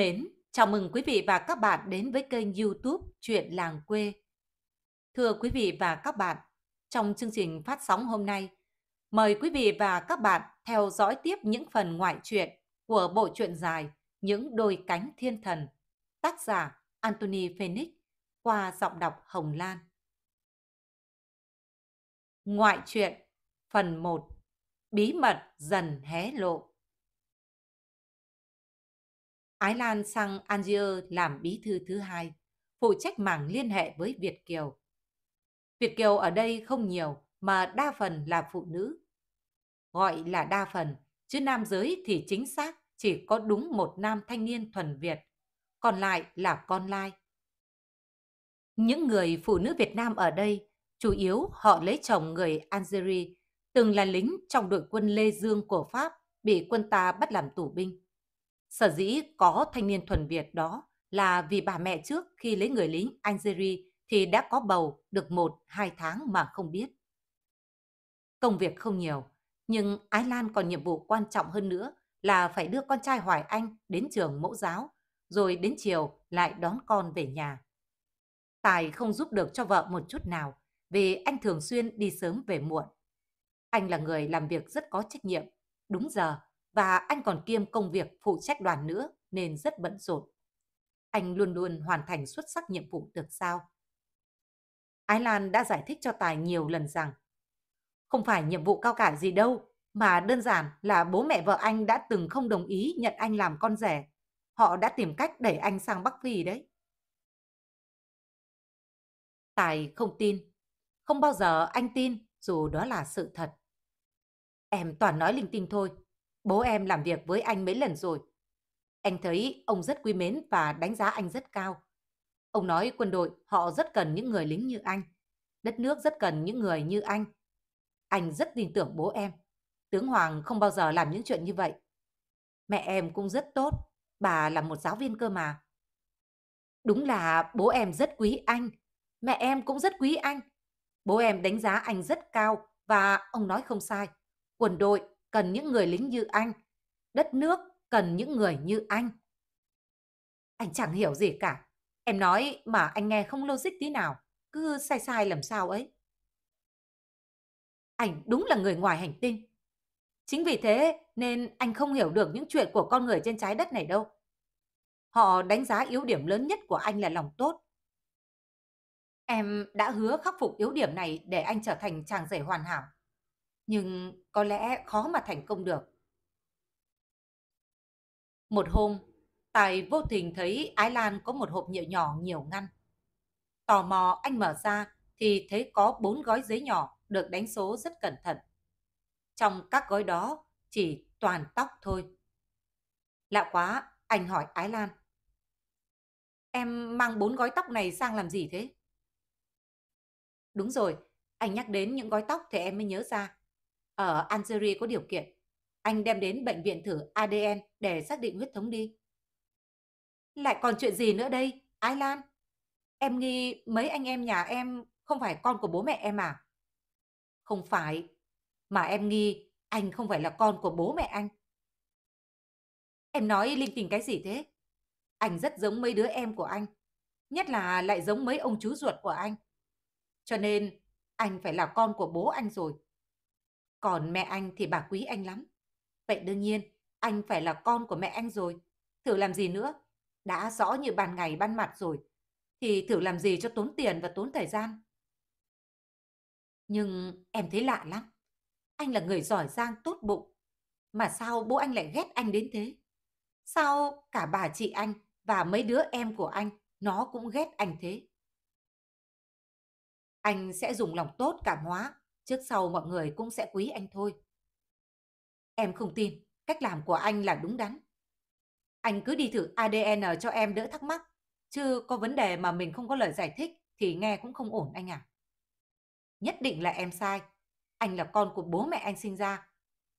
mến, chào mừng quý vị và các bạn đến với kênh YouTube Chuyện làng quê. Thưa quý vị và các bạn, trong chương trình phát sóng hôm nay, mời quý vị và các bạn theo dõi tiếp những phần ngoại truyện của bộ truyện dài Những đôi cánh thiên thần, tác giả Anthony Phoenix qua giọng đọc Hồng Lan. Ngoại truyện phần 1 Bí mật dần hé lộ Ái Lan sang Angier làm bí thư thứ hai, phụ trách mảng liên hệ với Việt Kiều. Việt Kiều ở đây không nhiều mà đa phần là phụ nữ. Gọi là đa phần, chứ nam giới thì chính xác chỉ có đúng một nam thanh niên thuần Việt, còn lại là con lai. Những người phụ nữ Việt Nam ở đây, chủ yếu họ lấy chồng người Algeria, từng là lính trong đội quân Lê Dương của Pháp, bị quân ta bắt làm tù binh. Sở dĩ có thanh niên thuần Việt đó là vì bà mẹ trước khi lấy người lính Algeria thì đã có bầu được một hai tháng mà không biết. Công việc không nhiều, nhưng Ái Lan còn nhiệm vụ quan trọng hơn nữa là phải đưa con trai Hoài Anh đến trường mẫu giáo, rồi đến chiều lại đón con về nhà. Tài không giúp được cho vợ một chút nào vì anh thường xuyên đi sớm về muộn. Anh là người làm việc rất có trách nhiệm, đúng giờ và anh còn kiêm công việc phụ trách đoàn nữa nên rất bận rộn. Anh luôn luôn hoàn thành xuất sắc nhiệm vụ được sao. Ái Lan đã giải thích cho Tài nhiều lần rằng không phải nhiệm vụ cao cả gì đâu, mà đơn giản là bố mẹ vợ anh đã từng không đồng ý nhận anh làm con rể. Họ đã tìm cách đẩy anh sang Bắc Phi đấy. Tài không tin. Không bao giờ anh tin dù đó là sự thật. Em toàn nói linh tinh thôi, Bố em làm việc với anh mấy lần rồi. Anh thấy ông rất quý mến và đánh giá anh rất cao. Ông nói quân đội họ rất cần những người lính như anh. Đất nước rất cần những người như anh. Anh rất tin tưởng bố em. Tướng Hoàng không bao giờ làm những chuyện như vậy. Mẹ em cũng rất tốt. Bà là một giáo viên cơ mà. Đúng là bố em rất quý anh. Mẹ em cũng rất quý anh. Bố em đánh giá anh rất cao và ông nói không sai. Quân đội cần những người lính như anh. Đất nước cần những người như anh. Anh chẳng hiểu gì cả. Em nói mà anh nghe không logic tí nào. Cứ sai sai làm sao ấy. Anh đúng là người ngoài hành tinh. Chính vì thế nên anh không hiểu được những chuyện của con người trên trái đất này đâu. Họ đánh giá yếu điểm lớn nhất của anh là lòng tốt. Em đã hứa khắc phục yếu điểm này để anh trở thành chàng rể hoàn hảo nhưng có lẽ khó mà thành công được. Một hôm, Tài vô tình thấy Ái Lan có một hộp nhựa nhỏ nhiều ngăn. Tò mò anh mở ra thì thấy có bốn gói giấy nhỏ được đánh số rất cẩn thận. Trong các gói đó chỉ toàn tóc thôi. Lạ quá, anh hỏi Ái Lan. Em mang bốn gói tóc này sang làm gì thế? Đúng rồi, anh nhắc đến những gói tóc thì em mới nhớ ra ở Algeria có điều kiện. Anh đem đến bệnh viện thử ADN để xác định huyết thống đi. Lại còn chuyện gì nữa đây, Ái Lan? Em nghi mấy anh em nhà em không phải con của bố mẹ em à? Không phải, mà em nghi anh không phải là con của bố mẹ anh. Em nói linh tình cái gì thế? Anh rất giống mấy đứa em của anh, nhất là lại giống mấy ông chú ruột của anh. Cho nên anh phải là con của bố anh rồi. Còn mẹ anh thì bà quý anh lắm. Vậy đương nhiên, anh phải là con của mẹ anh rồi. Thử làm gì nữa? Đã rõ như bàn ngày ban mặt rồi. Thì thử làm gì cho tốn tiền và tốn thời gian. Nhưng em thấy lạ lắm. Anh là người giỏi giang tốt bụng. Mà sao bố anh lại ghét anh đến thế? Sao cả bà chị anh và mấy đứa em của anh nó cũng ghét anh thế? Anh sẽ dùng lòng tốt cảm hóa trước sau mọi người cũng sẽ quý anh thôi. Em không tin, cách làm của anh là đúng đắn. Anh cứ đi thử ADN cho em đỡ thắc mắc, chứ có vấn đề mà mình không có lời giải thích thì nghe cũng không ổn anh à. Nhất định là em sai, anh là con của bố mẹ anh sinh ra,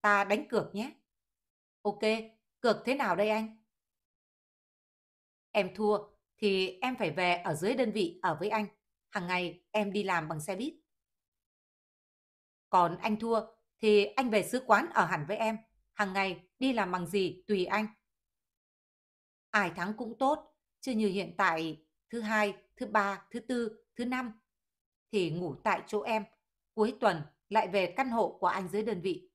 ta đánh cược nhé. Ok, cược thế nào đây anh? Em thua thì em phải về ở dưới đơn vị ở với anh. Hàng ngày em đi làm bằng xe buýt. Còn anh thua thì anh về sứ quán ở hẳn với em. Hàng ngày đi làm bằng gì tùy anh. Ai thắng cũng tốt, chứ như hiện tại thứ hai, thứ ba, thứ tư, thứ năm thì ngủ tại chỗ em. Cuối tuần lại về căn hộ của anh dưới đơn vị.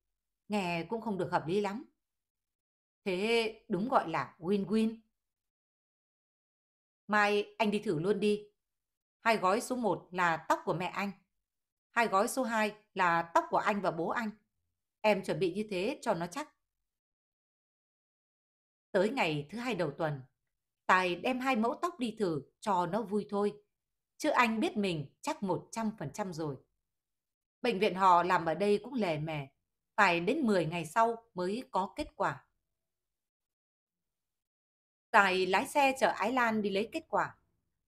Nghe cũng không được hợp lý lắm. Thế đúng gọi là win-win. Mai anh đi thử luôn đi. Hai gói số một là tóc của mẹ anh. Hai gói số 2 là tóc của anh và bố anh. Em chuẩn bị như thế cho nó chắc. Tới ngày thứ hai đầu tuần, Tài đem hai mẫu tóc đi thử cho nó vui thôi. Chứ anh biết mình chắc 100% rồi. Bệnh viện họ làm ở đây cũng lè mè, Phải đến 10 ngày sau mới có kết quả. Tài lái xe chở Ái Lan đi lấy kết quả.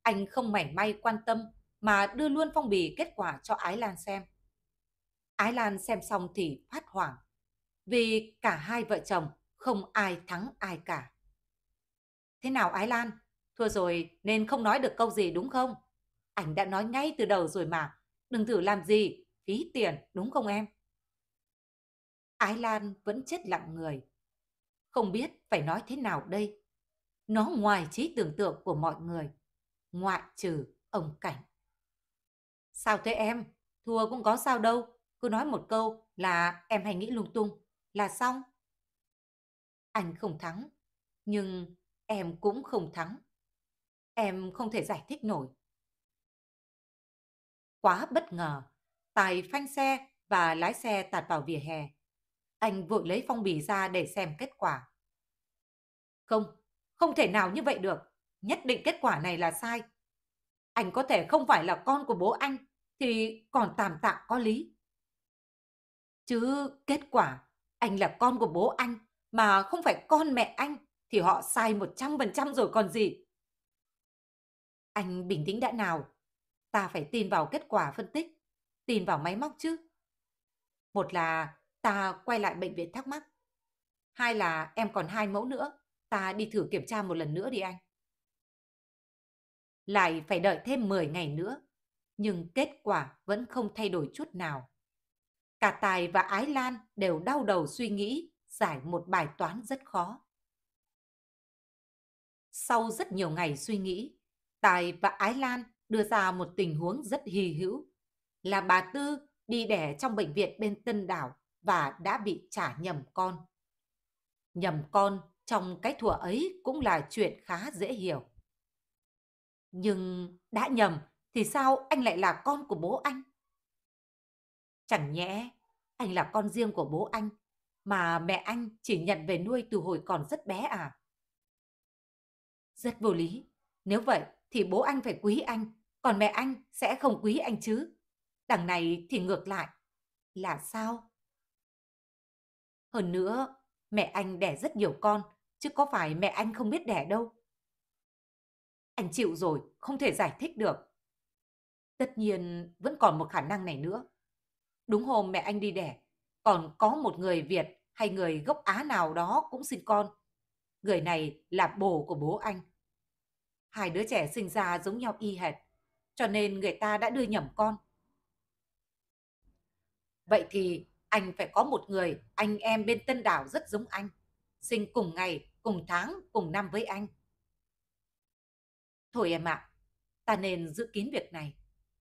Anh không mảy may quan tâm mà đưa luôn phong bì kết quả cho Ái Lan xem. Ái Lan xem xong thì phát hoảng, vì cả hai vợ chồng không ai thắng ai cả. Thế nào Ái Lan? Thua rồi nên không nói được câu gì đúng không? Ảnh đã nói ngay từ đầu rồi mà, đừng thử làm gì, phí tiền đúng không em? Ái Lan vẫn chết lặng người. Không biết phải nói thế nào đây. Nó ngoài trí tưởng tượng của mọi người, ngoại trừ ông Cảnh. Sao thế em? Thua cũng có sao đâu. Cứ nói một câu là em hay nghĩ lung tung. Là xong. Anh không thắng. Nhưng em cũng không thắng. Em không thể giải thích nổi. Quá bất ngờ. Tài phanh xe và lái xe tạt vào vỉa hè. Anh vội lấy phong bì ra để xem kết quả. Không, không thể nào như vậy được. Nhất định kết quả này là sai. Anh có thể không phải là con của bố anh, thì còn tạm tạm có lý. Chứ kết quả, anh là con của bố anh mà không phải con mẹ anh thì họ sai 100% rồi còn gì. Anh bình tĩnh đã nào, ta phải tin vào kết quả phân tích, tin vào máy móc chứ. Một là ta quay lại bệnh viện thắc mắc. Hai là em còn hai mẫu nữa, ta đi thử kiểm tra một lần nữa đi anh. Lại phải đợi thêm 10 ngày nữa nhưng kết quả vẫn không thay đổi chút nào. Cả Tài và Ái Lan đều đau đầu suy nghĩ giải một bài toán rất khó. Sau rất nhiều ngày suy nghĩ, Tài và Ái Lan đưa ra một tình huống rất hy hữu là bà Tư đi đẻ trong bệnh viện bên Tân Đảo và đã bị trả nhầm con. Nhầm con trong cái thủa ấy cũng là chuyện khá dễ hiểu. Nhưng đã nhầm thì sao anh lại là con của bố anh? Chẳng nhẽ anh là con riêng của bố anh mà mẹ anh chỉ nhận về nuôi từ hồi còn rất bé à? Rất vô lý. Nếu vậy thì bố anh phải quý anh, còn mẹ anh sẽ không quý anh chứ. Đằng này thì ngược lại. Là sao? Hơn nữa, mẹ anh đẻ rất nhiều con, chứ có phải mẹ anh không biết đẻ đâu. Anh chịu rồi, không thể giải thích được. Tất nhiên vẫn còn một khả năng này nữa. Đúng hôm mẹ anh đi đẻ, còn có một người Việt hay người gốc Á nào đó cũng sinh con. Người này là bồ của bố anh. Hai đứa trẻ sinh ra giống nhau y hệt, cho nên người ta đã đưa nhầm con. Vậy thì anh phải có một người anh em bên Tân Đảo rất giống anh, sinh cùng ngày, cùng tháng, cùng năm với anh. Thôi em ạ, à, ta nên giữ kín việc này.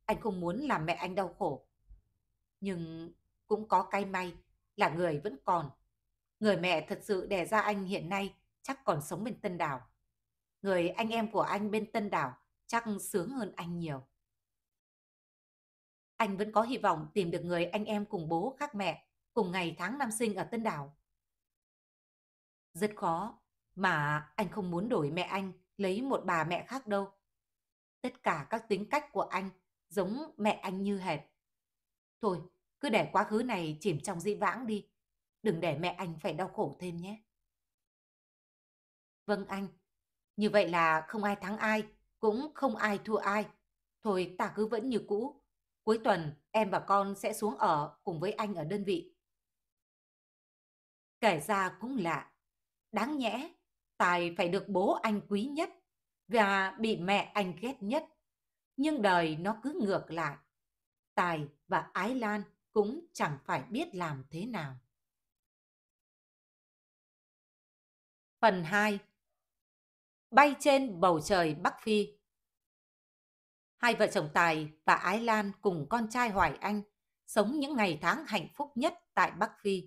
Anh không muốn làm mẹ anh đau khổ. Nhưng cũng có cái may là người vẫn còn. Người mẹ thật sự đẻ ra anh hiện nay chắc còn sống bên Tân Đảo. Người anh em của anh bên Tân Đảo chắc sướng hơn anh nhiều. Anh vẫn có hy vọng tìm được người anh em cùng bố khác mẹ, cùng ngày tháng năm sinh ở Tân Đảo. Rất khó, mà anh không muốn đổi mẹ anh lấy một bà mẹ khác đâu. Tất cả các tính cách của anh giống mẹ anh như hệt. Thôi, cứ để quá khứ này chìm trong dĩ vãng đi. Đừng để mẹ anh phải đau khổ thêm nhé. Vâng anh, như vậy là không ai thắng ai, cũng không ai thua ai. Thôi ta cứ vẫn như cũ. Cuối tuần em và con sẽ xuống ở cùng với anh ở đơn vị. Kể ra cũng lạ. Đáng nhẽ, Tài phải được bố anh quý nhất và bị mẹ anh ghét nhất nhưng đời nó cứ ngược lại. Tài và Ái Lan cũng chẳng phải biết làm thế nào. Phần 2 Bay trên bầu trời Bắc Phi Hai vợ chồng Tài và Ái Lan cùng con trai Hoài Anh sống những ngày tháng hạnh phúc nhất tại Bắc Phi.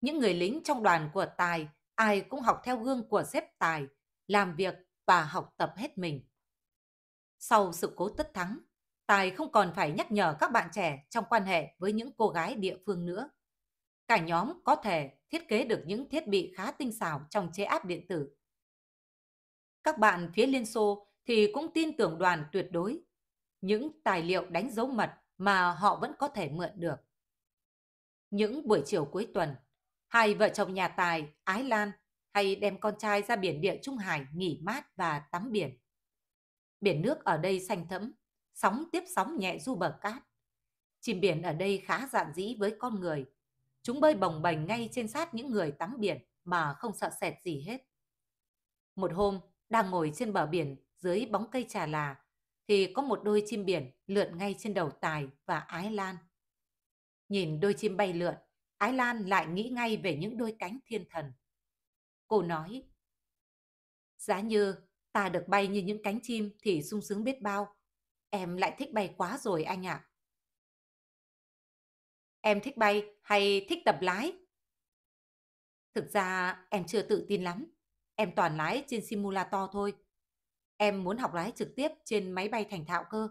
Những người lính trong đoàn của Tài ai cũng học theo gương của xếp Tài, làm việc và học tập hết mình. Sau sự cố tất thắng, Tài không còn phải nhắc nhở các bạn trẻ trong quan hệ với những cô gái địa phương nữa. Cả nhóm có thể thiết kế được những thiết bị khá tinh xảo trong chế áp điện tử. Các bạn phía Liên Xô thì cũng tin tưởng đoàn tuyệt đối. Những tài liệu đánh dấu mật mà họ vẫn có thể mượn được. Những buổi chiều cuối tuần, hai vợ chồng nhà tài Ái Lan hay đem con trai ra biển địa Trung Hải nghỉ mát và tắm biển. Biển nước ở đây xanh thẫm, sóng tiếp sóng nhẹ du bờ cát. Chim biển ở đây khá dạn dĩ với con người. Chúng bơi bồng bềnh ngay trên sát những người tắm biển mà không sợ sệt gì hết. Một hôm, đang ngồi trên bờ biển dưới bóng cây trà là, thì có một đôi chim biển lượn ngay trên đầu Tài và Ái Lan. Nhìn đôi chim bay lượn, Ái Lan lại nghĩ ngay về những đôi cánh thiên thần. Cô nói, Giá như Ta được bay như những cánh chim thì sung sướng biết bao. Em lại thích bay quá rồi anh ạ. À. Em thích bay hay thích tập lái? Thực ra em chưa tự tin lắm. Em toàn lái trên simulator thôi. Em muốn học lái trực tiếp trên máy bay thành thạo cơ.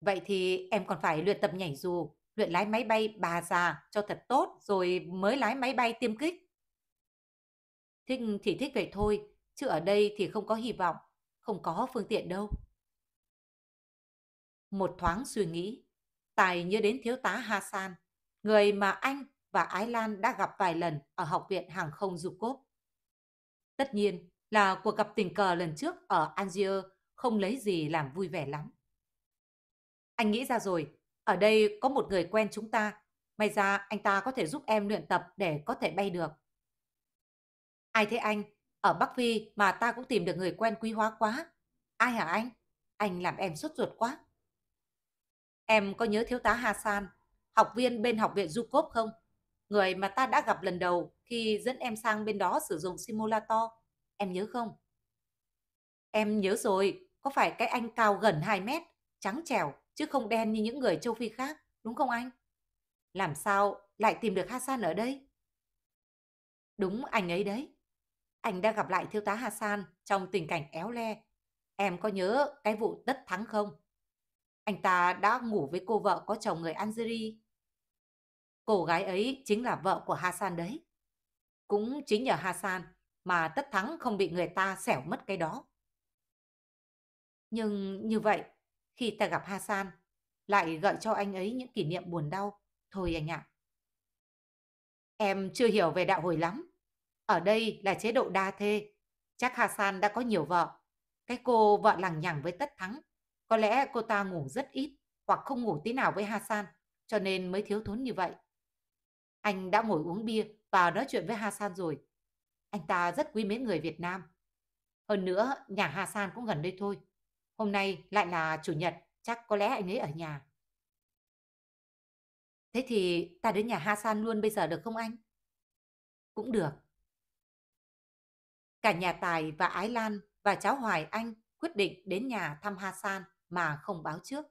Vậy thì em còn phải luyện tập nhảy dù, luyện lái máy bay bà già cho thật tốt rồi mới lái máy bay tiêm kích. Thích thì thích vậy thôi, chứ ở đây thì không có hy vọng, không có phương tiện đâu. Một thoáng suy nghĩ, Tài nhớ đến thiếu tá Hassan, người mà anh và Ái Lan đã gặp vài lần ở Học viện Hàng không Zukov. Tất nhiên là cuộc gặp tình cờ lần trước ở Angier không lấy gì làm vui vẻ lắm. Anh nghĩ ra rồi, ở đây có một người quen chúng ta, may ra anh ta có thể giúp em luyện tập để có thể bay được. Ai thế anh? Ở Bắc Phi mà ta cũng tìm được người quen quý hóa quá. Ai hả anh? Anh làm em sốt ruột quá. Em có nhớ thiếu tá Hassan, học viên bên học viện Zukov không? Người mà ta đã gặp lần đầu khi dẫn em sang bên đó sử dụng simulator. Em nhớ không? Em nhớ rồi, có phải cái anh cao gần 2 mét, trắng trẻo, chứ không đen như những người châu Phi khác, đúng không anh? Làm sao lại tìm được Hassan ở đây? Đúng anh ấy đấy anh đã gặp lại thiếu tá Hassan trong tình cảnh éo le. Em có nhớ cái vụ tất thắng không? Anh ta đã ngủ với cô vợ có chồng người Algeria. Cô gái ấy chính là vợ của Hassan đấy. Cũng chính nhờ Hassan mà tất thắng không bị người ta xẻo mất cái đó. Nhưng như vậy, khi ta gặp Hassan, lại gợi cho anh ấy những kỷ niệm buồn đau. Thôi anh ạ. À. Em chưa hiểu về đạo hồi lắm. Ở đây là chế độ đa thê. Chắc Hasan đã có nhiều vợ. Cái cô vợ lằng nhằng với Tất Thắng. Có lẽ cô ta ngủ rất ít hoặc không ngủ tí nào với Hasan, cho nên mới thiếu thốn như vậy. Anh đã ngồi uống bia và nói chuyện với Hasan rồi. Anh ta rất quý mến người Việt Nam. Hơn nữa, nhà Hasan cũng gần đây thôi. Hôm nay lại là chủ nhật, chắc có lẽ anh ấy ở nhà. Thế thì ta đến nhà Hasan luôn bây giờ được không anh? Cũng được. Cả nhà Tài và Ái Lan và cháu Hoài Anh quyết định đến nhà thăm Hasan mà không báo trước.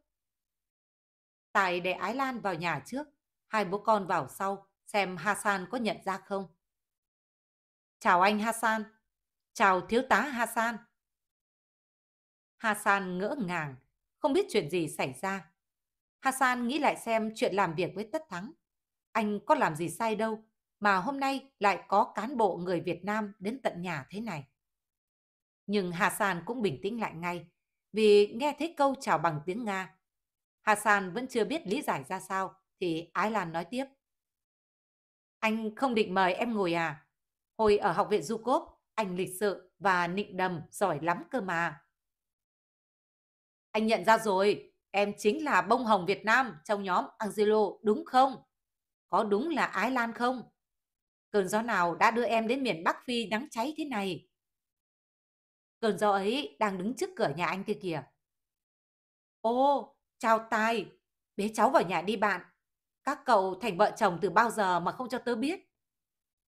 Tài để Ái Lan vào nhà trước, hai bố con vào sau xem Hasan có nhận ra không. Chào anh Hasan, chào thiếu tá Hasan. Hasan ngỡ ngàng, không biết chuyện gì xảy ra. Hasan nghĩ lại xem chuyện làm việc với Tất Thắng. Anh có làm gì sai đâu mà hôm nay lại có cán bộ người Việt Nam đến tận nhà thế này. Nhưng Hassan cũng bình tĩnh lại ngay, vì nghe thấy câu chào bằng tiếng Nga. Hassan vẫn chưa biết lý giải ra sao, thì Ái Lan nói tiếp. Anh không định mời em ngồi à? Hồi ở học viện Du Cốp, anh lịch sự và nịnh đầm giỏi lắm cơ mà. Anh nhận ra rồi, em chính là bông hồng Việt Nam trong nhóm Angelo đúng không? Có đúng là Ái Lan không? Cơn gió nào đã đưa em đến miền Bắc Phi nắng cháy thế này? Cơn gió ấy đang đứng trước cửa nhà anh kia kìa. Ô, chào Tài, bế cháu vào nhà đi bạn. Các cậu thành vợ chồng từ bao giờ mà không cho tớ biết.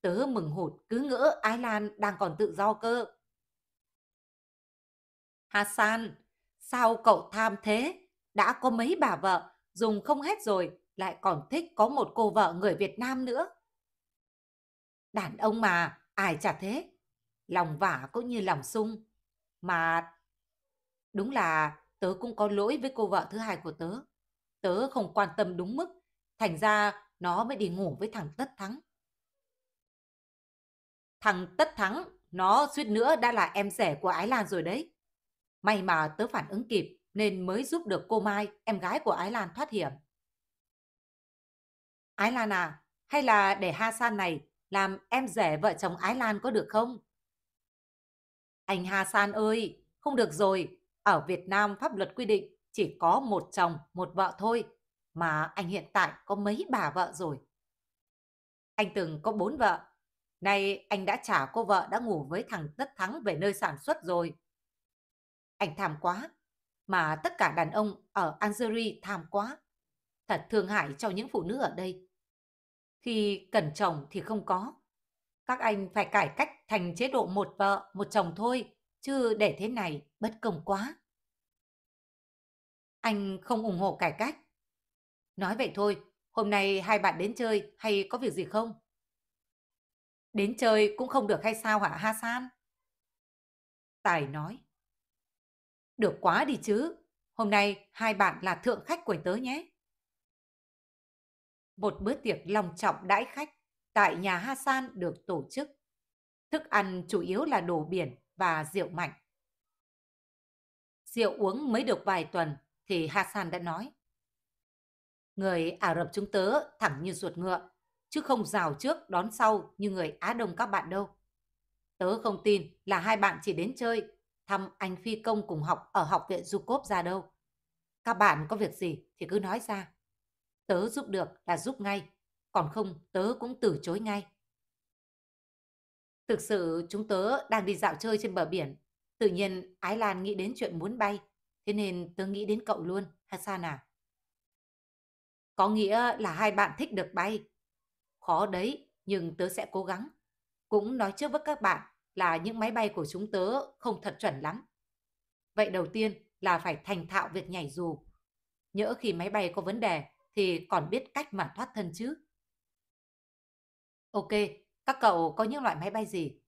Tớ mừng hụt cứ ngỡ Ái Lan đang còn tự do cơ. Hassan, sao cậu tham thế? Đã có mấy bà vợ, dùng không hết rồi, lại còn thích có một cô vợ người Việt Nam nữa. Đàn ông mà, ai chả thế. Lòng vả cũng như lòng sung. Mà đúng là tớ cũng có lỗi với cô vợ thứ hai của tớ. Tớ không quan tâm đúng mức. Thành ra nó mới đi ngủ với thằng Tất Thắng. Thằng Tất Thắng, nó suýt nữa đã là em rể của Ái Lan rồi đấy. May mà tớ phản ứng kịp nên mới giúp được cô Mai, em gái của Ái Lan thoát hiểm. Ái Lan à, hay là để ha san này làm em rể vợ chồng Ái Lan có được không? Anh Hà San ơi, không được rồi. Ở Việt Nam pháp luật quy định chỉ có một chồng, một vợ thôi. Mà anh hiện tại có mấy bà vợ rồi? Anh từng có bốn vợ. Nay anh đã trả cô vợ đã ngủ với thằng Tất Thắng về nơi sản xuất rồi. Anh tham quá. Mà tất cả đàn ông ở Algeria tham quá. Thật thương hại cho những phụ nữ ở đây. Khi cần chồng thì không có. Các anh phải cải cách thành chế độ một vợ, một chồng thôi, chứ để thế này bất công quá. Anh không ủng hộ cải cách. Nói vậy thôi, hôm nay hai bạn đến chơi hay có việc gì không? Đến chơi cũng không được hay sao hả Hasan? Tài nói. Được quá đi chứ, hôm nay hai bạn là thượng khách của tớ nhé một bữa tiệc long trọng đãi khách tại nhà Hasan được tổ chức. Thức ăn chủ yếu là đồ biển và rượu mạnh. Rượu uống mới được vài tuần thì Hasan đã nói. Người Ả Rập chúng tớ thẳng như ruột ngựa, chứ không rào trước đón sau như người Á Đông các bạn đâu. Tớ không tin là hai bạn chỉ đến chơi, thăm anh phi công cùng học ở học viện Jukop ra đâu. Các bạn có việc gì thì cứ nói ra. Tớ giúp được là giúp ngay, còn không tớ cũng từ chối ngay. Thực sự chúng tớ đang đi dạo chơi trên bờ biển. Tự nhiên Ái Lan nghĩ đến chuyện muốn bay, thế nên tớ nghĩ đến cậu luôn, Hassan à. Có nghĩa là hai bạn thích được bay. Khó đấy, nhưng tớ sẽ cố gắng. Cũng nói trước với các bạn là những máy bay của chúng tớ không thật chuẩn lắm. Vậy đầu tiên là phải thành thạo việc nhảy dù. Nhỡ khi máy bay có vấn đề thì còn biết cách mà thoát thân chứ. Ok, các cậu có những loại máy bay gì?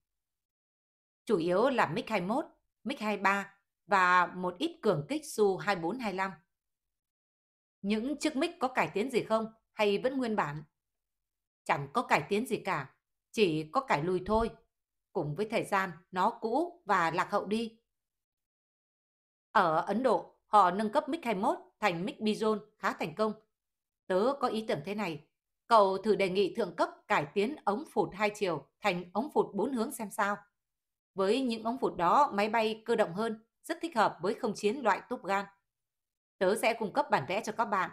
Chủ yếu là MiG-21, MiG-23 và một ít cường kích Su-2425. Những chiếc MiG có cải tiến gì không hay vẫn nguyên bản? Chẳng có cải tiến gì cả, chỉ có cải lùi thôi. Cùng với thời gian, nó cũ và lạc hậu đi. Ở Ấn Độ, họ nâng cấp MiG-21 thành MiG Bison khá thành công Tớ có ý tưởng thế này, cậu thử đề nghị thượng cấp cải tiến ống phụt hai chiều thành ống phụt bốn hướng xem sao. Với những ống phụt đó, máy bay cơ động hơn, rất thích hợp với không chiến loại túp gan. Tớ sẽ cung cấp bản vẽ cho các bạn.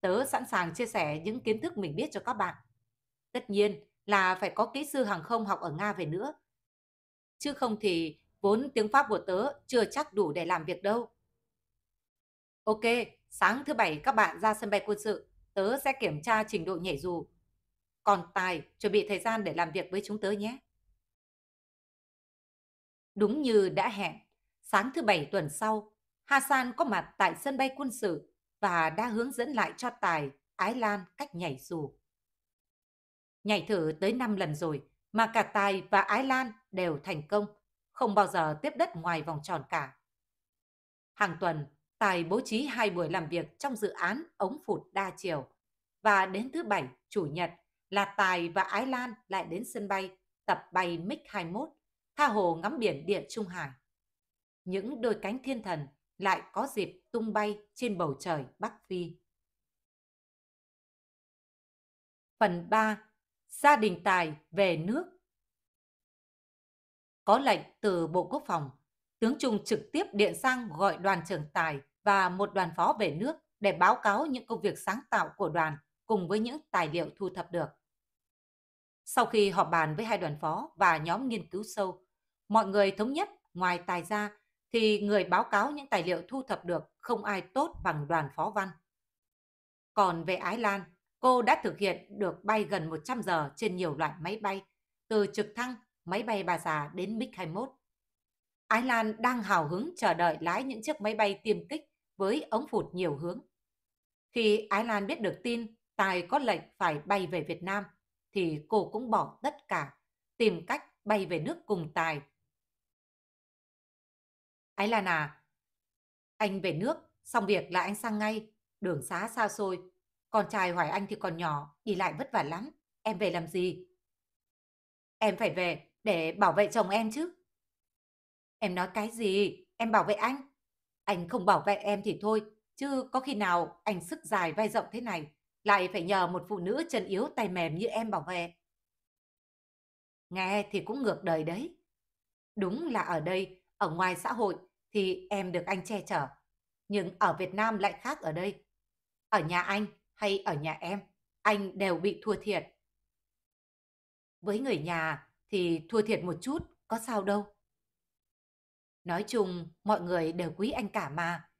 Tớ sẵn sàng chia sẻ những kiến thức mình biết cho các bạn. Tất nhiên là phải có kỹ sư hàng không học ở Nga về nữa. Chứ không thì vốn tiếng Pháp của tớ chưa chắc đủ để làm việc đâu. Ok, sáng thứ bảy các bạn ra sân bay quân sự Tớ sẽ kiểm tra trình độ nhảy dù. Còn Tài, chuẩn bị thời gian để làm việc với chúng tớ nhé. Đúng như đã hẹn, sáng thứ bảy tuần sau, Hassan có mặt tại sân bay quân sự và đã hướng dẫn lại cho Tài, Ái Lan cách nhảy dù. Nhảy thử tới 5 lần rồi mà cả Tài và Ái Lan đều thành công, không bao giờ tiếp đất ngoài vòng tròn cả. Hàng tuần, Tài bố trí hai buổi làm việc trong dự án ống phụt đa chiều. Và đến thứ Bảy, Chủ nhật là Tài và Ái Lan lại đến sân bay tập bay MiG-21, tha hồ ngắm biển Địa Trung Hải. Những đôi cánh thiên thần lại có dịp tung bay trên bầu trời Bắc Phi. Phần 3. Gia đình Tài về nước Có lệnh từ Bộ Quốc phòng, tướng Trung trực tiếp điện sang gọi đoàn trưởng Tài và một đoàn phó về nước để báo cáo những công việc sáng tạo của đoàn cùng với những tài liệu thu thập được. Sau khi họp bàn với hai đoàn phó và nhóm nghiên cứu sâu, mọi người thống nhất ngoài tài ra thì người báo cáo những tài liệu thu thập được không ai tốt bằng đoàn phó văn. Còn về Ái Lan, cô đã thực hiện được bay gần 100 giờ trên nhiều loại máy bay, từ trực thăng, máy bay bà già đến MiG-21. Ái Lan đang hào hứng chờ đợi lái những chiếc máy bay tiêm kích với ống phụt nhiều hướng. Khi Ái Lan biết được tin Tài có lệnh phải bay về Việt Nam, thì cô cũng bỏ tất cả, tìm cách bay về nước cùng Tài. Ái Lan à, anh về nước, xong việc là anh sang ngay, đường xá xa xôi. Con trai hỏi Anh thì còn nhỏ, đi lại vất vả lắm, em về làm gì? Em phải về để bảo vệ chồng em chứ. Em nói cái gì? Em bảo vệ anh. Anh không bảo vệ em thì thôi, chứ có khi nào anh sức dài vai rộng thế này, lại phải nhờ một phụ nữ chân yếu tay mềm như em bảo vệ. Nghe thì cũng ngược đời đấy. Đúng là ở đây, ở ngoài xã hội thì em được anh che chở, nhưng ở Việt Nam lại khác ở đây. Ở nhà anh hay ở nhà em, anh đều bị thua thiệt. Với người nhà thì thua thiệt một chút có sao đâu. Nói chung, mọi người đều quý anh cả mà.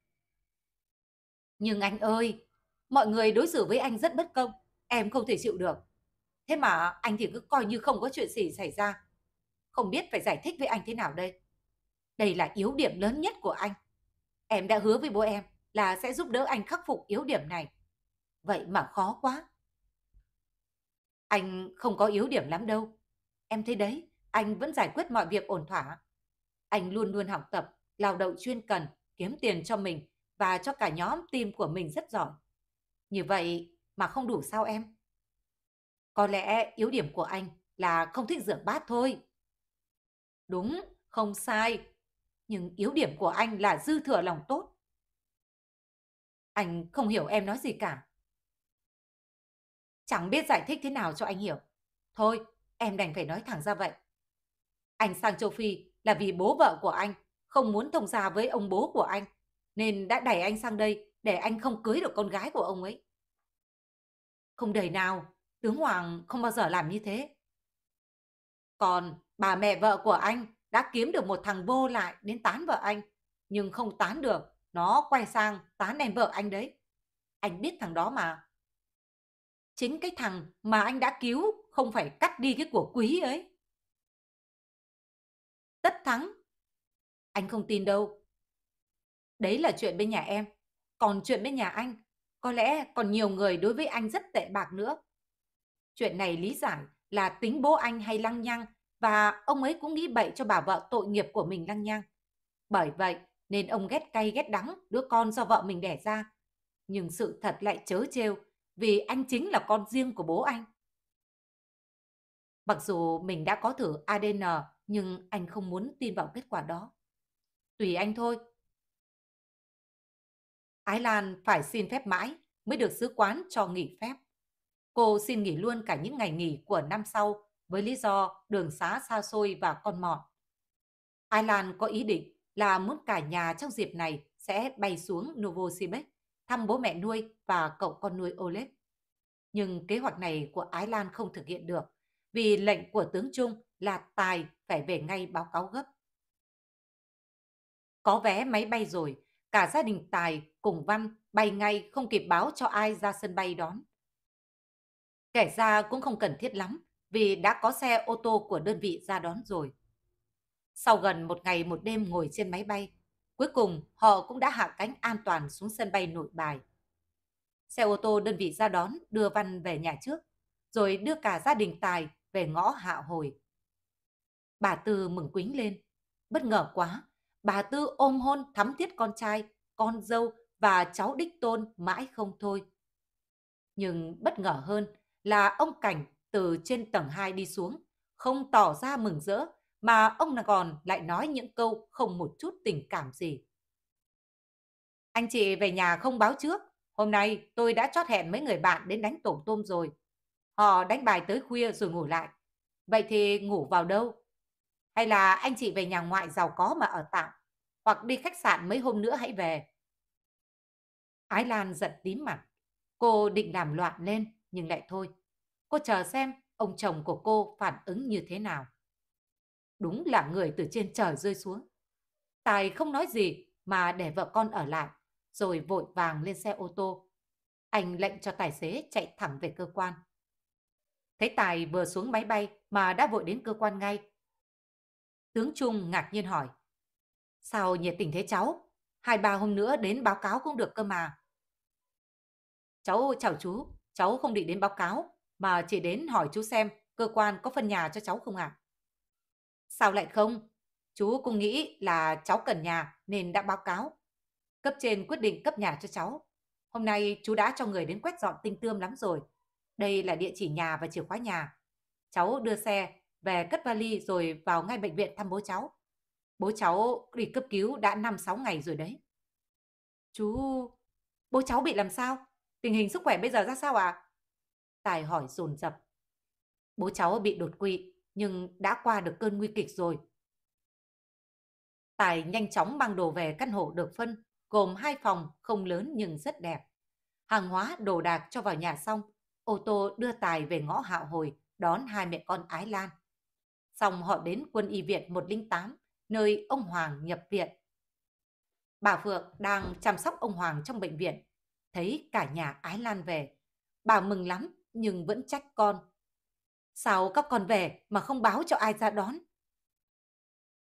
Nhưng anh ơi, mọi người đối xử với anh rất bất công, em không thể chịu được. Thế mà anh thì cứ coi như không có chuyện gì xảy ra. Không biết phải giải thích với anh thế nào đây. Đây là yếu điểm lớn nhất của anh. Em đã hứa với bố em là sẽ giúp đỡ anh khắc phục yếu điểm này. Vậy mà khó quá. Anh không có yếu điểm lắm đâu. Em thấy đấy, anh vẫn giải quyết mọi việc ổn thỏa. Anh luôn luôn học tập, lao động chuyên cần, kiếm tiền cho mình và cho cả nhóm team của mình rất giỏi. Như vậy mà không đủ sao em? Có lẽ yếu điểm của anh là không thích rửa bát thôi. Đúng, không sai. Nhưng yếu điểm của anh là dư thừa lòng tốt. Anh không hiểu em nói gì cả. Chẳng biết giải thích thế nào cho anh hiểu. Thôi, em đành phải nói thẳng ra vậy. Anh sang châu Phi là vì bố vợ của anh không muốn thông gia với ông bố của anh nên đã đẩy anh sang đây để anh không cưới được con gái của ông ấy. Không đời nào, tướng Hoàng không bao giờ làm như thế. Còn bà mẹ vợ của anh đã kiếm được một thằng vô lại đến tán vợ anh, nhưng không tán được, nó quay sang tán em vợ anh đấy. Anh biết thằng đó mà. Chính cái thằng mà anh đã cứu không phải cắt đi cái của quý ấy tất thắng. Anh không tin đâu. Đấy là chuyện bên nhà em. Còn chuyện bên nhà anh, có lẽ còn nhiều người đối với anh rất tệ bạc nữa. Chuyện này lý giải là tính bố anh hay lăng nhăng và ông ấy cũng nghĩ bậy cho bà vợ tội nghiệp của mình lăng nhăng. Bởi vậy nên ông ghét cay ghét đắng đứa con do vợ mình đẻ ra. Nhưng sự thật lại chớ trêu vì anh chính là con riêng của bố anh. Mặc dù mình đã có thử ADN nhưng anh không muốn tin vào kết quả đó. Tùy anh thôi. Ái Lan phải xin phép mãi mới được sứ quán cho nghỉ phép. Cô xin nghỉ luôn cả những ngày nghỉ của năm sau với lý do đường xá xa xôi và con mọn. Ái Lan có ý định là muốn cả nhà trong dịp này sẽ bay xuống Novosibirsk thăm bố mẹ nuôi và cậu con nuôi Oleg. Nhưng kế hoạch này của Ái Lan không thực hiện được vì lệnh của tướng Trung là Tài phải về ngay báo cáo gấp. Có vé máy bay rồi, cả gia đình Tài cùng Văn bay ngay không kịp báo cho ai ra sân bay đón. Kể ra cũng không cần thiết lắm vì đã có xe ô tô của đơn vị ra đón rồi. Sau gần một ngày một đêm ngồi trên máy bay, cuối cùng họ cũng đã hạ cánh an toàn xuống sân bay nội bài. Xe ô tô đơn vị ra đón đưa Văn về nhà trước, rồi đưa cả gia đình Tài về ngõ Hạ Hồi. Bà Tư mừng quính lên. Bất ngờ quá, bà Tư ôm hôn thắm thiết con trai, con dâu và cháu đích tôn mãi không thôi. Nhưng bất ngờ hơn là ông Cảnh từ trên tầng 2 đi xuống, không tỏ ra mừng rỡ mà ông còn lại nói những câu không một chút tình cảm gì. Anh chị về nhà không báo trước, hôm nay tôi đã chót hẹn mấy người bạn đến đánh tổ tôm rồi. Họ đánh bài tới khuya rồi ngủ lại. Vậy thì ngủ vào đâu? Hay là anh chị về nhà ngoại giàu có mà ở tạm, hoặc đi khách sạn mấy hôm nữa hãy về. Ái Lan giật tím mặt, cô định làm loạn lên nhưng lại thôi. Cô chờ xem ông chồng của cô phản ứng như thế nào. Đúng là người từ trên trời rơi xuống. Tài không nói gì mà để vợ con ở lại, rồi vội vàng lên xe ô tô. Anh lệnh cho tài xế chạy thẳng về cơ quan. Thấy Tài vừa xuống máy bay mà đã vội đến cơ quan ngay, Tướng Trung ngạc nhiên hỏi. Sao nhiệt tình thế cháu? Hai ba hôm nữa đến báo cáo cũng được cơ mà. Cháu chào chú, cháu không định đến báo cáo, mà chỉ đến hỏi chú xem cơ quan có phân nhà cho cháu không ạ? À? Sao lại không? Chú cũng nghĩ là cháu cần nhà nên đã báo cáo. Cấp trên quyết định cấp nhà cho cháu. Hôm nay chú đã cho người đến quét dọn tinh tươm lắm rồi. Đây là địa chỉ nhà và chìa khóa nhà. Cháu đưa xe về cất vali rồi vào ngay bệnh viện thăm bố cháu. Bố cháu đi cấp cứu đã 5-6 ngày rồi đấy. Chú, bố cháu bị làm sao? Tình hình sức khỏe bây giờ ra sao ạ? À? Tài hỏi dồn dập. Bố cháu bị đột quỵ nhưng đã qua được cơn nguy kịch rồi. Tài nhanh chóng mang đồ về căn hộ được phân, gồm hai phòng không lớn nhưng rất đẹp. Hàng hóa đồ đạc cho vào nhà xong, ô tô đưa Tài về ngõ Hạo Hồi đón hai mẹ con Ái Lan. Xong họ đến quân y viện 108, nơi ông Hoàng nhập viện. Bà Phượng đang chăm sóc ông Hoàng trong bệnh viện. Thấy cả nhà Ái Lan về. Bà mừng lắm nhưng vẫn trách con. Sao các con về mà không báo cho ai ra đón?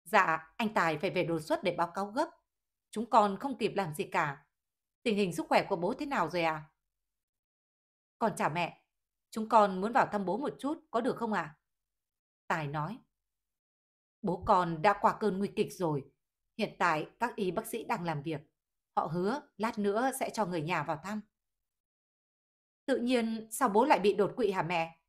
Dạ, anh Tài phải về đột xuất để báo cáo gấp. Chúng con không kịp làm gì cả. Tình hình sức khỏe của bố thế nào rồi à? còn chào mẹ, chúng con muốn vào thăm bố một chút có được không ạ? À? Tài nói. Bố con đã qua cơn nguy kịch rồi. Hiện tại các y bác sĩ đang làm việc. Họ hứa lát nữa sẽ cho người nhà vào thăm. Tự nhiên sao bố lại bị đột quỵ hả mẹ?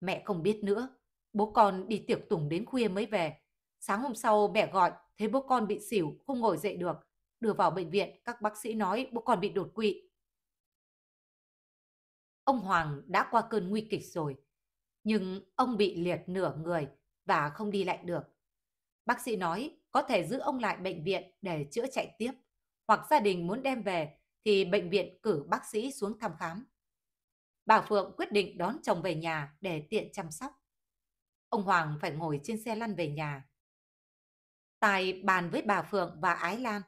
Mẹ không biết nữa. Bố con đi tiệc tùng đến khuya mới về. Sáng hôm sau mẹ gọi thấy bố con bị xỉu, không ngồi dậy được. Đưa vào bệnh viện, các bác sĩ nói bố con bị đột quỵ. Ông Hoàng đã qua cơn nguy kịch rồi, nhưng ông bị liệt nửa người và không đi lại được. Bác sĩ nói có thể giữ ông lại bệnh viện để chữa chạy tiếp, hoặc gia đình muốn đem về thì bệnh viện cử bác sĩ xuống thăm khám. Bà Phượng quyết định đón chồng về nhà để tiện chăm sóc. Ông Hoàng phải ngồi trên xe lăn về nhà. Tài bàn với bà Phượng và Ái Lan.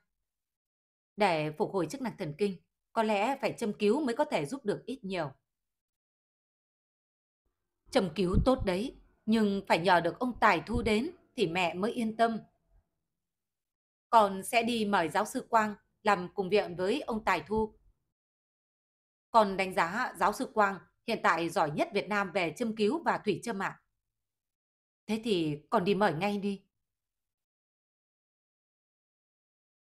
Để phục hồi chức năng thần kinh, có lẽ phải châm cứu mới có thể giúp được ít nhiều. Trầm cứu tốt đấy, nhưng phải nhờ được ông Tài thu đến thì mẹ mới yên tâm. Con sẽ đi mời giáo sư Quang làm cùng viện với ông Tài Thu. Con đánh giá giáo sư Quang hiện tại giỏi nhất Việt Nam về châm cứu và thủy châm ạ. À. Thế thì con đi mời ngay đi.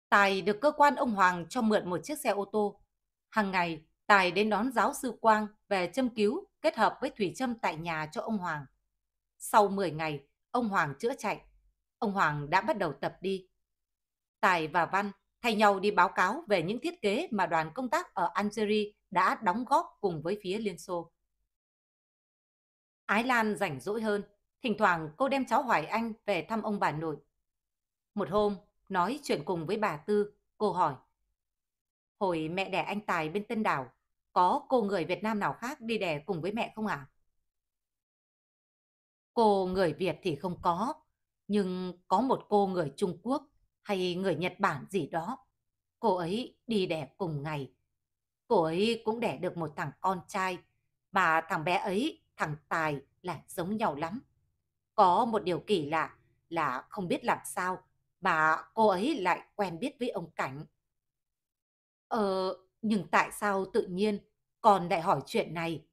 Tài được cơ quan ông Hoàng cho mượn một chiếc xe ô tô. Hàng ngày, Tài đến đón giáo sư Quang về châm cứu kết hợp với Thủy châm tại nhà cho ông Hoàng. Sau 10 ngày, ông Hoàng chữa chạy. Ông Hoàng đã bắt đầu tập đi. Tài và Văn thay nhau đi báo cáo về những thiết kế mà đoàn công tác ở Algeria đã đóng góp cùng với phía Liên Xô. Ái Lan rảnh rỗi hơn, thỉnh thoảng cô đem cháu Hoài Anh về thăm ông bà nội. Một hôm, nói chuyện cùng với bà Tư, cô hỏi. Hồi mẹ đẻ anh Tài bên Tân Đảo, có cô người Việt Nam nào khác đi đẻ cùng với mẹ không ạ? À? Cô người Việt thì không có, nhưng có một cô người Trung Quốc hay người Nhật Bản gì đó. Cô ấy đi đẻ cùng ngày. Cô ấy cũng đẻ được một thằng con trai, mà thằng bé ấy, thằng Tài lại giống nhau lắm. Có một điều kỳ lạ là không biết làm sao mà cô ấy lại quen biết với ông Cảnh. Ờ, nhưng tại sao tự nhiên con lại hỏi chuyện này?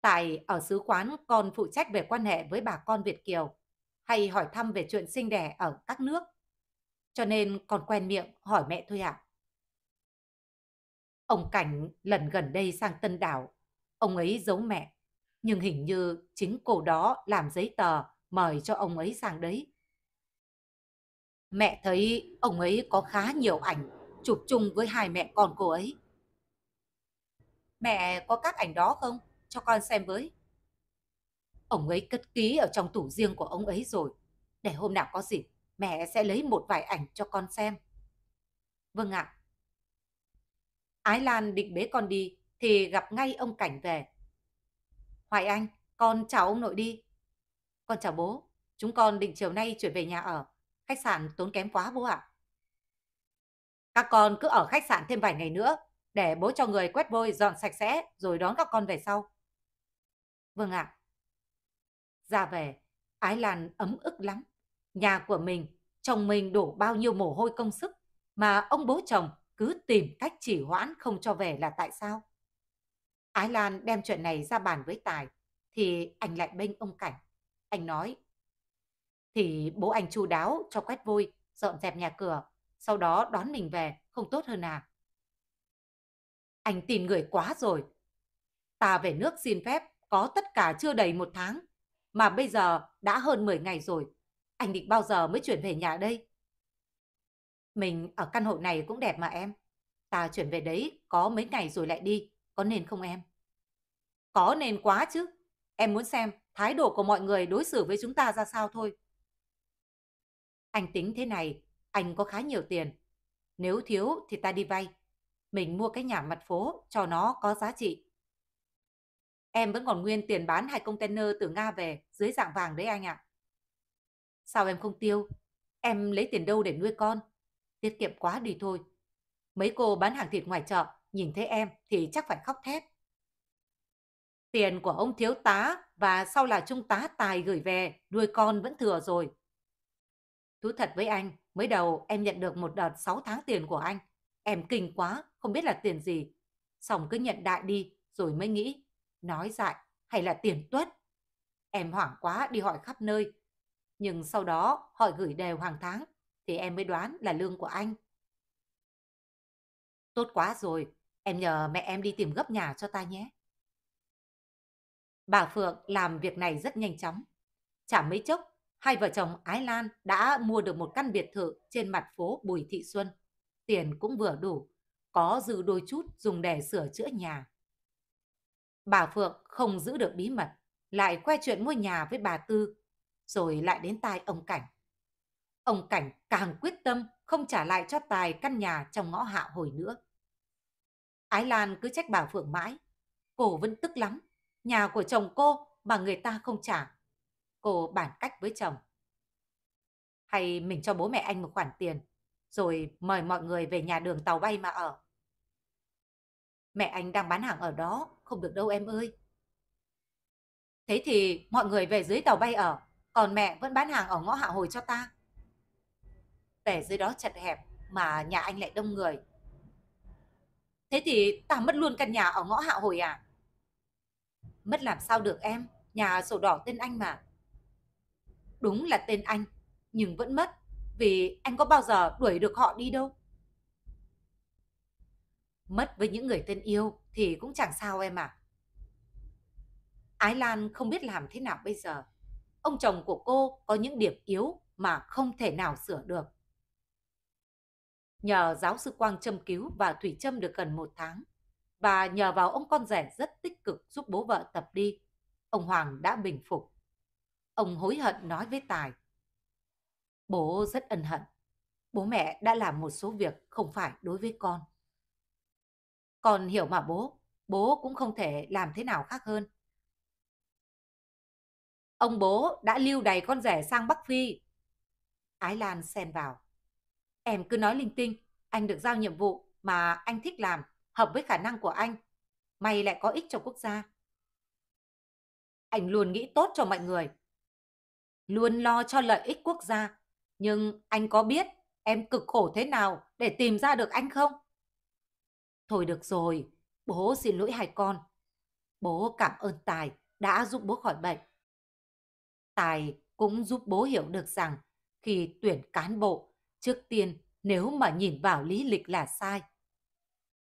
Tại ở sứ quán con phụ trách về quan hệ với bà con Việt Kiều hay hỏi thăm về chuyện sinh đẻ ở các nước. Cho nên con quen miệng hỏi mẹ thôi ạ. À. Ông Cảnh lần gần đây sang Tân Đảo, ông ấy giấu mẹ, nhưng hình như chính cô đó làm giấy tờ mời cho ông ấy sang đấy. Mẹ thấy ông ấy có khá nhiều ảnh chụp chung với hai mẹ con cô ấy. Mẹ có các ảnh đó không? Cho con xem với. Ông ấy cất ký ở trong tủ riêng của ông ấy rồi. Để hôm nào có dịp, mẹ sẽ lấy một vài ảnh cho con xem. Vâng ạ. Ái Lan định bế con đi thì gặp ngay ông Cảnh về. Hoài Anh, con chào ông nội đi. Con chào bố, chúng con định chiều nay chuyển về nhà ở. Khách sạn tốn kém quá bố ạ. À. Các con cứ ở khách sạn thêm vài ngày nữa, để bố cho người quét vôi dọn sạch sẽ rồi đón các con về sau. Vâng ạ. À. Ra về, Ái Lan ấm ức lắm. Nhà của mình, chồng mình đổ bao nhiêu mồ hôi công sức mà ông bố chồng cứ tìm cách chỉ hoãn không cho về là tại sao? Ái Lan đem chuyện này ra bàn với Tài thì anh lại bênh ông Cảnh. Anh nói thì bố anh chu đáo cho quét vôi, dọn dẹp nhà cửa sau đó đón mình về, không tốt hơn à? Anh tin người quá rồi. Ta về nước xin phép có tất cả chưa đầy một tháng, mà bây giờ đã hơn 10 ngày rồi. Anh định bao giờ mới chuyển về nhà đây? Mình ở căn hộ này cũng đẹp mà em. Ta chuyển về đấy có mấy ngày rồi lại đi, có nên không em? Có nên quá chứ. Em muốn xem thái độ của mọi người đối xử với chúng ta ra sao thôi. Anh tính thế này anh có khá nhiều tiền. Nếu thiếu thì ta đi vay. Mình mua cái nhà mặt phố cho nó có giá trị. Em vẫn còn nguyên tiền bán hai container từ Nga về dưới dạng vàng đấy anh ạ. Sao em không tiêu? Em lấy tiền đâu để nuôi con? Tiết kiệm quá đi thôi. Mấy cô bán hàng thịt ngoài chợ nhìn thấy em thì chắc phải khóc thét. Tiền của ông thiếu tá và sau là trung tá tài gửi về nuôi con vẫn thừa rồi. Thú thật với anh, Mới đầu em nhận được một đợt 6 tháng tiền của anh. Em kinh quá, không biết là tiền gì. Xong cứ nhận đại đi, rồi mới nghĩ. Nói dại, hay là tiền tuất? Em hoảng quá đi hỏi khắp nơi. Nhưng sau đó họ gửi đều hàng tháng, thì em mới đoán là lương của anh. Tốt quá rồi, em nhờ mẹ em đi tìm gấp nhà cho ta nhé. Bà Phượng làm việc này rất nhanh chóng. Chả mấy chốc hai vợ chồng Ái Lan đã mua được một căn biệt thự trên mặt phố Bùi Thị Xuân. Tiền cũng vừa đủ, có dư đôi chút dùng để sửa chữa nhà. Bà Phượng không giữ được bí mật, lại khoe chuyện mua nhà với bà Tư, rồi lại đến tai ông Cảnh. Ông Cảnh càng quyết tâm không trả lại cho Tài căn nhà trong ngõ hạ hồi nữa. Ái Lan cứ trách bà Phượng mãi, cô vẫn tức lắm, nhà của chồng cô mà người ta không trả Cô bản cách với chồng. Hay mình cho bố mẹ anh một khoản tiền, rồi mời mọi người về nhà đường tàu bay mà ở. Mẹ anh đang bán hàng ở đó, không được đâu em ơi. Thế thì mọi người về dưới tàu bay ở, còn mẹ vẫn bán hàng ở ngõ hạ hồi cho ta. Về dưới đó chật hẹp mà nhà anh lại đông người. Thế thì ta mất luôn căn nhà ở ngõ hạ hồi à? Mất làm sao được em, nhà sổ đỏ tên anh mà. Đúng là tên anh, nhưng vẫn mất vì anh có bao giờ đuổi được họ đi đâu. Mất với những người tên yêu thì cũng chẳng sao em ạ. À. Ái Lan không biết làm thế nào bây giờ. Ông chồng của cô có những điểm yếu mà không thể nào sửa được. Nhờ giáo sư Quang châm cứu và Thủy châm được gần một tháng, và nhờ vào ông con rể rất tích cực giúp bố vợ tập đi, ông Hoàng đã bình phục. Ông hối hận nói với Tài. Bố rất ân hận. Bố mẹ đã làm một số việc không phải đối với con. Con hiểu mà bố, bố cũng không thể làm thế nào khác hơn. Ông bố đã lưu đầy con rể sang Bắc Phi. Ái Lan xen vào. Em cứ nói linh tinh, anh được giao nhiệm vụ mà anh thích làm, hợp với khả năng của anh. May lại có ích cho quốc gia. Anh luôn nghĩ tốt cho mọi người, luôn lo cho lợi ích quốc gia. Nhưng anh có biết em cực khổ thế nào để tìm ra được anh không? Thôi được rồi, bố xin lỗi hai con. Bố cảm ơn Tài đã giúp bố khỏi bệnh. Tài cũng giúp bố hiểu được rằng khi tuyển cán bộ, trước tiên nếu mà nhìn vào lý lịch là sai.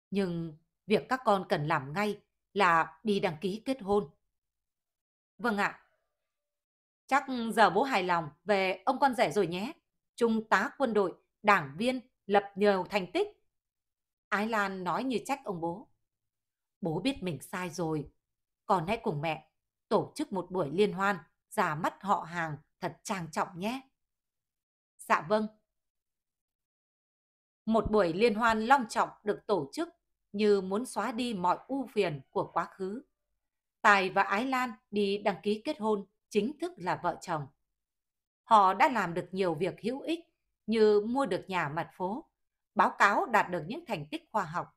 Nhưng việc các con cần làm ngay là đi đăng ký kết hôn. Vâng ạ, Chắc giờ bố hài lòng về ông con rể rồi nhé. Trung tá quân đội, đảng viên, lập nhiều thành tích. Ái Lan nói như trách ông bố. Bố biết mình sai rồi. Còn hãy cùng mẹ tổ chức một buổi liên hoan, ra mắt họ hàng thật trang trọng nhé. Dạ vâng. Một buổi liên hoan long trọng được tổ chức như muốn xóa đi mọi ưu phiền của quá khứ. Tài và Ái Lan đi đăng ký kết hôn chính thức là vợ chồng. Họ đã làm được nhiều việc hữu ích như mua được nhà mặt phố, báo cáo đạt được những thành tích khoa học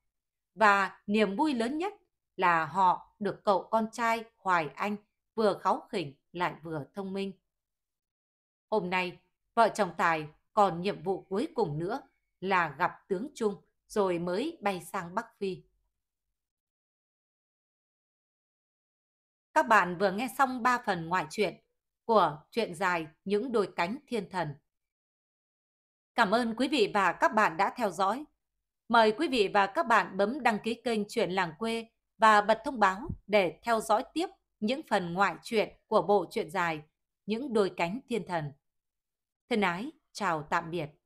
và niềm vui lớn nhất là họ được cậu con trai Hoài Anh vừa kháu khỉnh lại vừa thông minh. Hôm nay, vợ chồng Tài còn nhiệm vụ cuối cùng nữa là gặp tướng Trung rồi mới bay sang Bắc Phi. Các bạn vừa nghe xong 3 phần ngoại truyện của truyện dài Những đôi cánh thiên thần. Cảm ơn quý vị và các bạn đã theo dõi. Mời quý vị và các bạn bấm đăng ký kênh Chuyện Làng Quê và bật thông báo để theo dõi tiếp những phần ngoại truyện của bộ truyện dài Những đôi cánh thiên thần. Thân ái, chào tạm biệt.